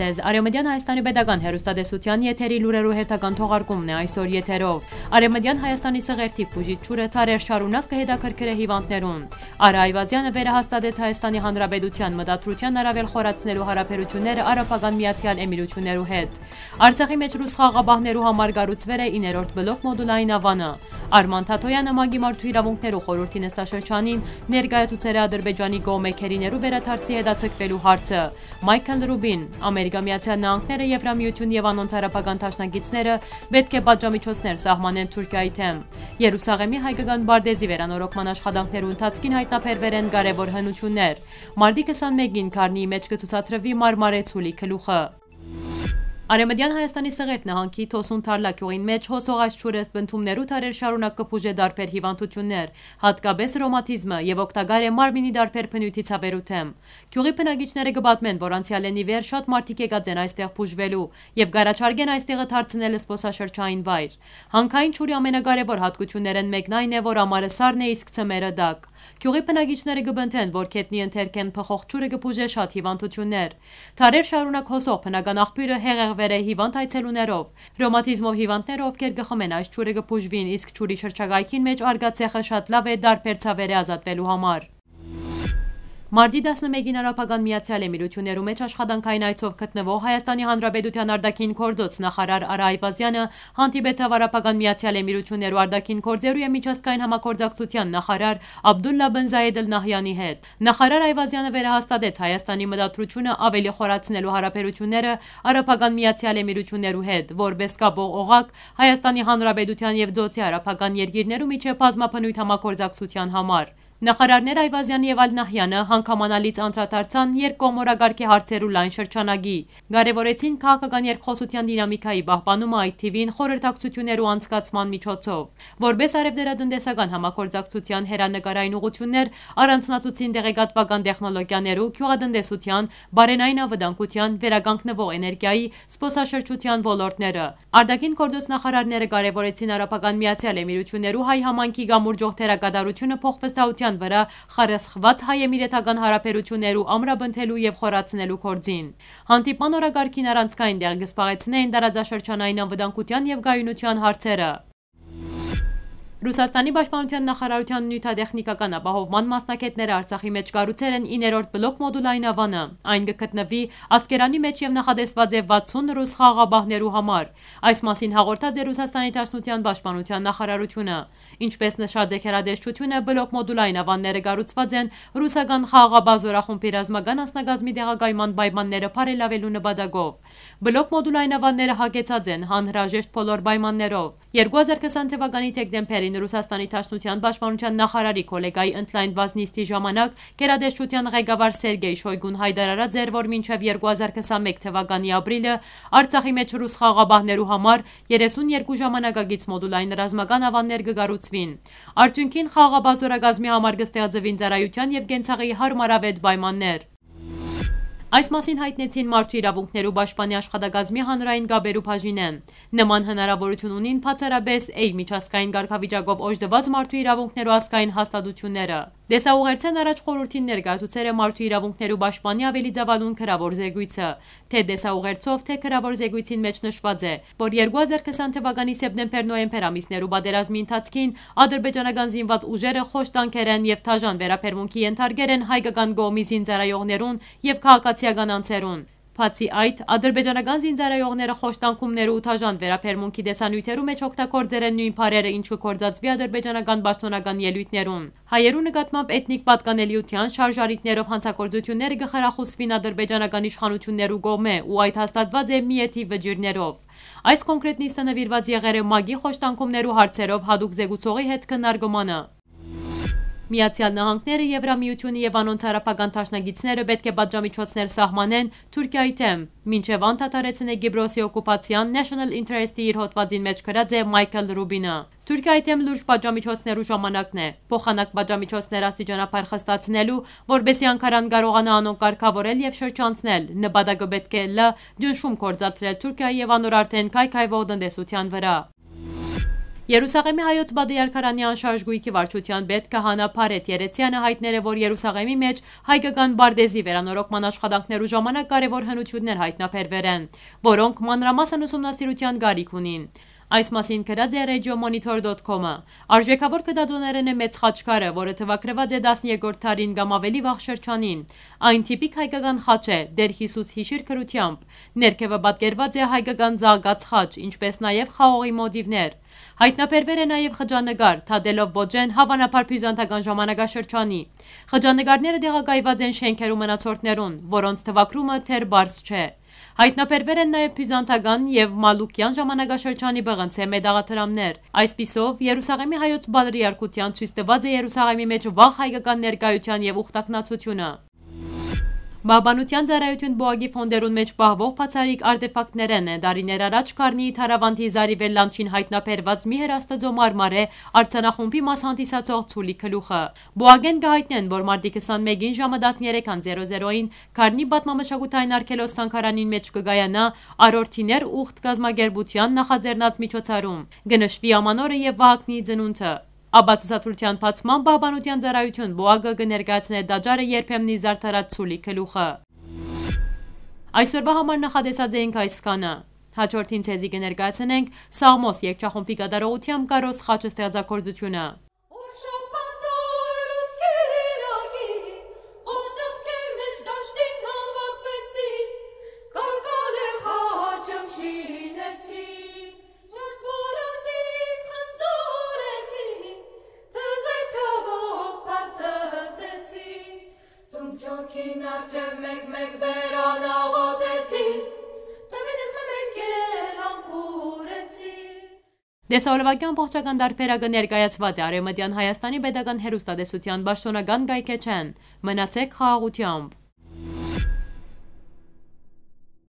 ձեզ։ Արևմտյան Հայաստանի Պետական Հերոստատեսության եթերի լուրերու հերթական թողարկումն է այսօր եթերով։ Արևմտյան Հայաստանի սղերթի բուժիչ Չուրը Թարեր շարունակ կհետաքրքրե հիվանդներուն։ Արա Այվազյանը վերահաստատեց Հայաստանի Հանրապետության մտադրության առավել խորացնելու հարաբերությունները Արաբական Միացյալ Էմիրություններու հետ։ Արցախի մեջ ռուս խաղաղապահներու համար գառուցվել է 9-րդ բլոկ մոդուլային ավանը։ Արման Թաթոյանը մագի մարդու իրավունքներու խորհրդի նստաշրջանին ներկայացուցել է Ադրբեջանի գոմեքերիներու վերաթարցի հետաձգվելու հարցը։ Մայքլ Ռուբին, Ամերիկայի Ամերիկա Միացյալ Նահանգները, Եվրամիություն եւ անոնց հարաբական ճաշնագիցները պետք է պատժամիջոցներ սահմանեն Թուրքիայի դեմ։ Երուսաղեմի հայկական բարդեզի վերանորոգման աշխատանքներու ընթացքին հայտնաբերվեն կարևոր հնություններ։ Մարտի 21-ին Քարնիի մեջ կցուցադրվի Մարմարեցուլի գլուխը։ Արեմեդյան Հայաստանի Սղերտ նահանգի Թոսուն Թարլակյուղին մեջ հոսող այս ճուրեստ բնդումներու տարեր շարունակ կփուժե դարբեր հիվանդություններ, հատկապես ռոմատիզմը եւ օգտակար է մարմինի դարբեր փնույթից ավերութեմ։ Գյուղի բնակիչները գ បត្តិ մեն, որ անցյալենի վեր շատ մարդիկ եկած են այստեղ փուժվելու եւ գարաչարգեն այստեղը դարձնել սփոսաշրջային վայր։ Հանքային ճուրի ամենակարևոր հատկություններն մեկն այն է, որ ամառը սառն է, իսկ ցմերը դակ։ Գյուղի բնակիչները գբնթեն, որ կետնի ընթերք են փխող ջուրը գբուժե շատ հիվանդություններ։ Թարեր շարունակ հոսող բնական աղբյուրը հեղեղվեր է հիվանդ այցելուներով։ Ռոմատիզմով հիվանդները, ովքեր գխմեն այս ջուրը գբուժվին, իսկ ջուրի շրջակայքին մեջ արգա ցեխը շատ լավ է դարբեր ցավերը ազատվելու համար։ Մարդի 11-ին Արապական Միացյալ Էմիրություններու մեջ աշխատանքային այցով գտնվող Հայաստանի Հանրապետության արդակին գործոց նախարար Արա Այվազյանը հանդիպեցավ Արապական Միացյալ Էմիրություններու արդակին գործերու եւ միջազգային համագործակցության նախարար Աբդուլլա բն Զայեդ Ալ-Նահյանի հետ։ Նախարար Այվազյանը վերահաստատեց Հայաստանի մտադրությունը ավելի խորացնելու հարաբերությունները Արապական Միացյալ Էմիրություններու հետ, որպես կապող օղակ Հայաստանի Հանրապետության եւ Ձոցի Արապական երկիրներու միջև բազմապնույթ համագործակցության համար։ Նախարարներ Այվազյանը եւ Ալնահյանը հանգամանալից անդրադարձան երկկողմորակարգի հարցերու լայն շրջանագի։ Կարևորեցին քաղաքական երկխոսության դինամիկայի պահպանումը այդ թիվին խորհրդակցություններու անցկացման միջոցով, որբես արևդերադնդեսական համագործակցության հերանեկարային ուղություններ առանձնացուցին տեղեկատվական տեխնոլոգիաներու քյուղատնտեսության, բարենային անվտանգության, վերականգնվող էներգիայի, սփոսաշրջության ոլորտները։ Արդակին գործոս նախարարները կարևորեցին արաբական միացյալ էմիրություններու հայ համանքի գամուր ջողթերակատարությունը փոխվստահության բնակչության վրա խարսխված հայ-էմիրետական հարաբերություններ ու ամրապնդելու և խորացնելու գործին։ Հանդիպման օրակարգին առանցքային դեղ կսպաղեցնեին տարածաշրջանային անվտանգության և գայունության հարցերը։ Ռուսաստանի պաշտպանության նախարարության նյութատեխնիկական ապահովման մասնակետները Արցախի մեջ կառուցել են 9-րդ բլոկ մոդուլային ավանը։ Այն կգտնվի Ասկերանի մեջ եւ նախադեсված է 60 ռուս խաղաղապահներու համար։ Այս մասին հաղորդած է Ռուսաստանի Դաշնության պաշտպանության նախարարությունը։ Ինչպես նշած է հերադեշությունը, բլոկ մոդուլային ավանները կառուցված են ռուսական խաղաղապահ զորախումբի ռազմական անձնագազմի դեղակայման պայմանները բարելավելու նպատակով։ Բլոկ մոդուլային ավանները հագեցած են հանհրաժեշտ բոլոր պայմաններով։ 2020 թվականի դեկտեմբերին էին Ռուսաստանի Թաշնության պաշտպանության նախարարի քոլեգայի ընդլայնված նիստի ժամանակ գերադեշչության ղեկավար Սերգեյ Շոյգուն հայտարարած էր, որ մինչև 2021 թվականի ապրիլը Արցախի մեջ ռուս խաղաղապահներու համար 32 ժամանակագից մոդուլային ռազմական ավաններ կգառուցվին։ Արդյունքին խաղաղապահ զորագազմի համար կստեղծվին ծառայության եւ գենցաղի հարմարավետ պայմաններ։ Այս մասին հայտնեցին Մարդու իրավունքներու պաշտպանի աշխատակազմի հանրային գաբերու բաժինեն։ Նման հնարավորություն ունին բացառապես այլ միջազգային ղարքավիճակով օժտված մարդու իրավունքներու ազգային հաստատությունները։ Դեսաուղերցեն առաջ խորհրդին ներկայացուցել է մարդու իրավունքներու պաշտպանի ավելի զավալուն քրավոր զեկույցը, թե դեսաուղերցով, թե քրավոր զեկույցին մեջ նշված է, որ 2020 թվականի սեպտեմբեր-նոյեմբեր ամիսներու պատերազմի ընթացքին ադրբեջանական զինված ուժերը խոշ տանկեր են եւ թաժան վերաբերմունքի ենթարկեր են հայկական գոմի զինծառայողներուն եւ քաղաքացիական անձերուն։ Բացի այդ, ադրբեջանական զինծառայողները խոշտանգումներ ու ուտաժան վերաբերմունքի տեսանյութերու մեջ օգտագործել են նույն բառերը, ինչը կործածվի ադրբեջանական պաշտոնական ելույթներում։ Հայերու նկատմամբ էթնիկ պատկանելիության շարժառիթներով հանցագործությունները կխրախուսվին ադրբեջանական իշխանություններու կողմէ ու այդ հաստատված է մի էթի վճիրներով։ Այս կոնկրետ նիստը նվիրված եղեր է ՄԱԳ-ի խոշտանգումներու հարցերով հատուկ զեկուցողի հետ քննարկմանը։ Միացյալ Նահանգները, Եվրամիությունը եւ անոնց հարաբական թաշնագիցները պետք է պատժամիջոցներ սահմանեն Թուրքիայի դեմ։ Մինչև անդադարեցն է Գիբրոսի օկուպացիան National Interest-ի իր հոդվածին մեջ գրած է Մայքլ Ռուբինը։ Թուրքիայի դեմ լուրջ պատժամիջոցներու ժամանակն է։ Փոխանակ պատժամիջոցներ աստիճանաբար խստացնելու, որբեսի Անկարան կարողանա անոն կարգավորել եւ շրջանցնել։ Նպատակը պետք է լը ջնշում գործադրել Թուրքիայի եւ անոր արդեն քայքայվող դնդեսության վրա։ Երուսաղեմի հայոց բադիարքարանի անշարժ գույքի վարչության պետքը հանապարետ երեցյանը հայտներ է, որ Երուսաղեմի մեջ հայկական բարդեզի վերանորոգման աշխատանքներու ժամանակ կարևոր հնություններ հայտնապերվեր են, որոնք մանրամասն ուսումնասիրության գարիք ունին։ Այս մասին գրած է RadioMonitor.com-ը։ Արժեքավոր կտադոներեն է մեծ խաչքարը, որը թվագրված է 12-րդ դարին կամ ավելի վաղ շրջանին։ Այն տիպիկ հայկական խաչ է՝ «Դեր Հիսուս հիշիր» գրությամբ։ Ներքևը պատկերված է հայկական զարգաց խաչ, ինչպես նաև խաղողի մոտիվներ։ Հայտնաբերվել է նաև խճանկար, թադելով ոճեն հավանաբար բյուզանդական ժամանակաշրջանի։ Խճանկարները տեղակայված են շենքերու մնացորդներուն, որոնց թվաքրումը թերբարձ չէ։ Հայտնաբերվել են նաև բյուզանդական և մալուկյան ժամանակաշրջանի բղնցե մետաղաթրամներ։ Այսպիսով Երուսաղեմի հայոց բադրիարքության ցույց տված է Երուսաղեմի մեջ վաղ հայկական ներկայության և ուխտակնացությունը։ Բաբանության ծառայություն բողոքի ֆոնդերուն մեջ պահվող բացարիք արտեֆակտներն է դարիներ առաջ Կարնիի Թարավանթի Զարիվել լանչին հայտնաբերված մի հերաստաձո մարմարե արցանախումբի մաս հանդիսացող ցուլի քլուխը։ Բողագեն գահիտնեն, որ մարտի 21-ին ժամը 13:00-ին Կարնի պատմամշակութային արքելոստանքարանին մեջ կգայանա Արորթիներ ուխտ գազམ་ագերբության նախաձեռնած միջոցառում։ Գնշվի ամանորը եւ Վահակնի ծնունդը։ Աբացուսաթրության պացման բահբանության ձարայություն բոագը գներգացն է դաջարը երբեմնի զարդարած ծուլի կլուխը։ Այսօրվա համար նախադեսած էինք այս կանը։ Հաջորդին ծեզի գներգացնենք Սաղմոս երկճախումբի կատարողությամբ կարոս խաչը ստեղծակործությունը։ Երջև մեկ-մեկ բերանաղոտեցին, տավետես մեկ էլ համբուրեցին։ Դեսաոլովակյան պողջական դարբերակը ներկայացված է արեմտյան Հայաստանի բետական հերուստադեսության բաշտոնական գայքեչ են, մնացեք խաղաղությամբ։